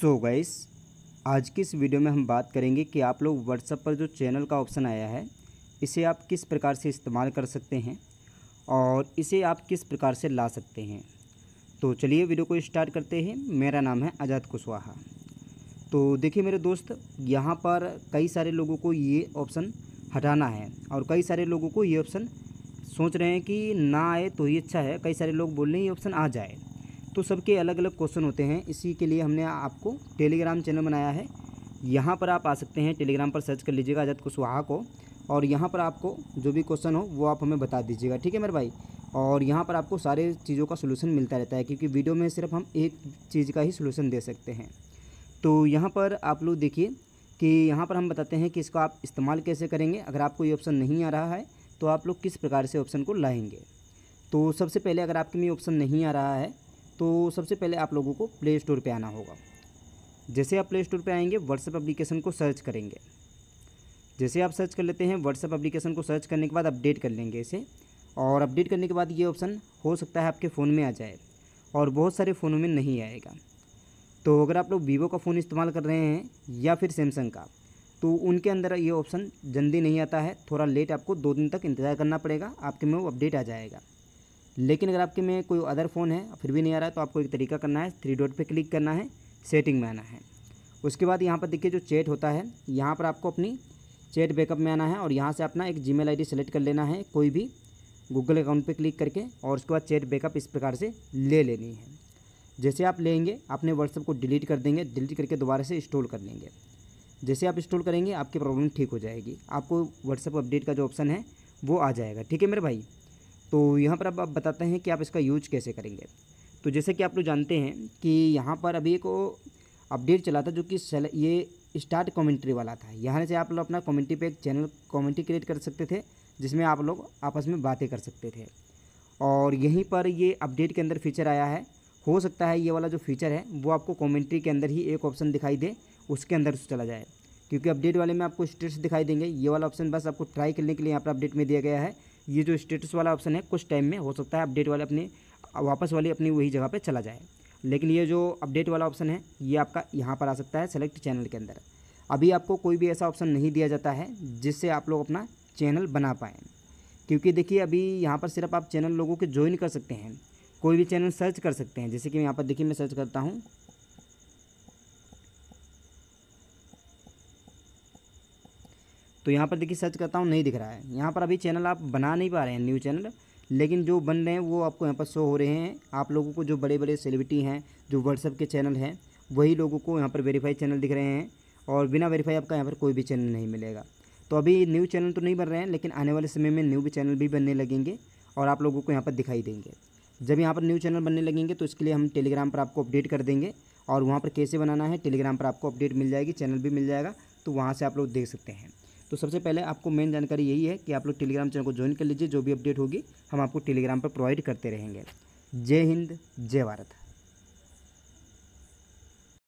सो so guys आज की इस वीडियो में हम बात करेंगे कि आप लोग व्हाट्सअप पर जो चैनल का ऑप्शन आया है इसे आप किस प्रकार से इस्तेमाल कर सकते हैं और इसे आप किस प्रकार से ला सकते हैं तो चलिए वीडियो को स्टार्ट करते हैं मेरा नाम है आज़ाद कुशवाहा तो देखिए मेरे दोस्त यहाँ पर कई सारे लोगों को ये ऑप्शन हटाना है और कई सारे लोगों को ये ऑप्शन सोच रहे हैं कि ना आए तो ही अच्छा है कई सारे लोग बोल रहे हैं ये ऑप्शन आ जाए तो सबके अलग अलग क्वेश्चन होते हैं इसी के लिए हमने आपको टेलीग्राम चैनल बनाया है यहाँ पर आप आ सकते हैं टेलीग्राम पर सर्च कर लीजिएगा आजाद कुशवाहा को और यहाँ पर आपको जो भी क्वेश्चन हो वो आप हमें बता दीजिएगा ठीक है मेरे भाई और यहाँ पर आपको सारे चीज़ों का सोलूशन मिलता रहता है क्योंकि वीडियो में सिर्फ हम एक चीज़ का ही सलूशन दे सकते हैं तो यहाँ पर आप लोग देखिए कि यहाँ पर हम बताते हैं कि इसका आप इस्तेमाल कैसे करेंगे अगर आपको ये ऑप्शन नहीं आ रहा है तो आप लोग किस प्रकार से ऑप्शन को लाएंगे तो सबसे पहले अगर आपके में ऑप्शन नहीं आ रहा है तो सबसे पहले आप लोगों को प्ले स्टोर पर आना होगा जैसे आप प्ले स्टोर पर आएंगे व्हाट्सएप अप्लीकेशन को सर्च करेंगे जैसे आप सर्च कर लेते हैं व्हाट्सएप अप्लीकेशन को सर्च करने के बाद अपडेट कर लेंगे इसे और अपडेट करने के बाद ये ऑप्शन हो सकता है आपके फ़ोन में आ जाए और बहुत सारे फ़ोनों में नहीं आएगा तो अगर आप लोग वीवो का फ़ोन इस्तेमाल कर रहे हैं या फिर सैमसंग का तो उनके अंदर ये ऑप्शन जल्दी नहीं आता है थोड़ा लेट आपको दो दिन तक इंतज़ार करना पड़ेगा आपके में वो अपडेट आ जाएगा लेकिन अगर आपके में कोई अदर फ़ोन है फिर भी नहीं आ रहा है तो आपको एक तरीका करना है थ्री डॉट पे क्लिक करना है सेटिंग में आना है उसके बाद यहाँ पर देखिए जो चैट होता है यहाँ पर आपको अपनी चैट बैकअप में आना है और यहाँ से अपना एक जी मेल सेलेक्ट कर लेना है कोई भी गूगल अकाउंट पर क्लिक करके और उसके बाद चैट बैकअप इस प्रकार से ले लेनी है जैसे आप लेंगे अपने व्हाट्सअप को डिलीट कर देंगे डिलीट करके दोबारा से इंस्टॉल कर लेंगे जैसे आप इंस्टॉल करेंगे आपकी प्रॉब्लम ठीक हो जाएगी आपको व्हाट्सअप अपडेट का जो ऑप्शन है वो आ जाएगा ठीक है मेरे भाई तो यहाँ पर अब आप बताते हैं कि आप इसका यूज कैसे करेंगे तो जैसे कि आप लोग जानते हैं कि यहाँ पर अभी एक अपडेट चला था जो कि ये स्टार्ट कमेंट्री वाला था यहाँ से आप लोग अपना कमेंट्री पे एक चैनल कमेंट्री क्रिएट कर सकते थे जिसमें आप लोग आपस में बातें कर सकते थे और यहीं पर ये अपडेट के अंदर फीचर आया है हो सकता है ये वाला जो फीचर है वो आपको कॉमेंट्री के अंदर ही एक ऑप्शन दिखाई दे उसके अंदर चला जाए क्योंकि अपडेट वाले में आपको स्टेट्स दिखाई देंगे ये वाला ऑप्शन बस आपको ट्राई करने के लिए यहाँ पर अपडेट में दिया गया है ये जो स्टेटस वाला ऑप्शन है कुछ टाइम में हो सकता है अपडेट वाले अपने वापस वाली अपनी वही जगह पर चला जाए लेकिन ये जो अपडेट वाला ऑप्शन है ये आपका यहाँ पर आ सकता है सेलेक्ट चैनल के अंदर अभी आपको कोई भी ऐसा ऑप्शन नहीं दिया जाता है जिससे आप लोग अपना चैनल बना पाएँ क्योंकि देखिए अभी यहाँ पर सिर्फ आप चैनल लोगों के ज्वाइन कर सकते हैं कोई भी चैनल सर्च कर सकते हैं जैसे कि यहाँ पर देखिए मैं सर्च करता हूँ तो यहाँ पर देखिए सर्च करता हूँ नहीं दिख रहा है यहाँ पर अभी चैनल आप बना नहीं पा रहे हैं न्यू चैनल लेकिन जो बन रहे हैं वो आपको यहाँ पर शो हो रहे हैं आप लोगों को जो बड़े बड़े सेलिब्रिटी हैं जो व्हाट्सअप के चैनल हैं वही लोगों को यहाँ पर वेरीफाई चैनल दिख रहे हैं और बिना वेरीफाई आपका यहाँ पर कोई भी चैनल नहीं मिलेगा तो अभी न्यू चैनल तो नहीं बन रहे हैं लेकिन आने वाले समय में न्यू चैनल भी बनने लगेंगे और आप लोगों को यहाँ पर दिखाई देंगे जब यहाँ पर न्यू चैनल बनने लगेंगे तो इसके लिए हम टेलीग्राम पर आपको अपडेट कर देंगे और वहाँ पर कैसे बनाना है टेलीग्राम पर आपको अपडेट मिल जाएगी चैनल भी मिल जाएगा तो वहाँ से आप लोग देख सकते हैं तो सबसे पहले आपको मेन जानकारी यही है कि आप लोग टेलीग्राम चैनल को ज्वाइन कर लीजिए जो भी अपडेट होगी हम आपको टेलीग्राम पर प्रोवाइड करते रहेंगे जय हिंद जय भारत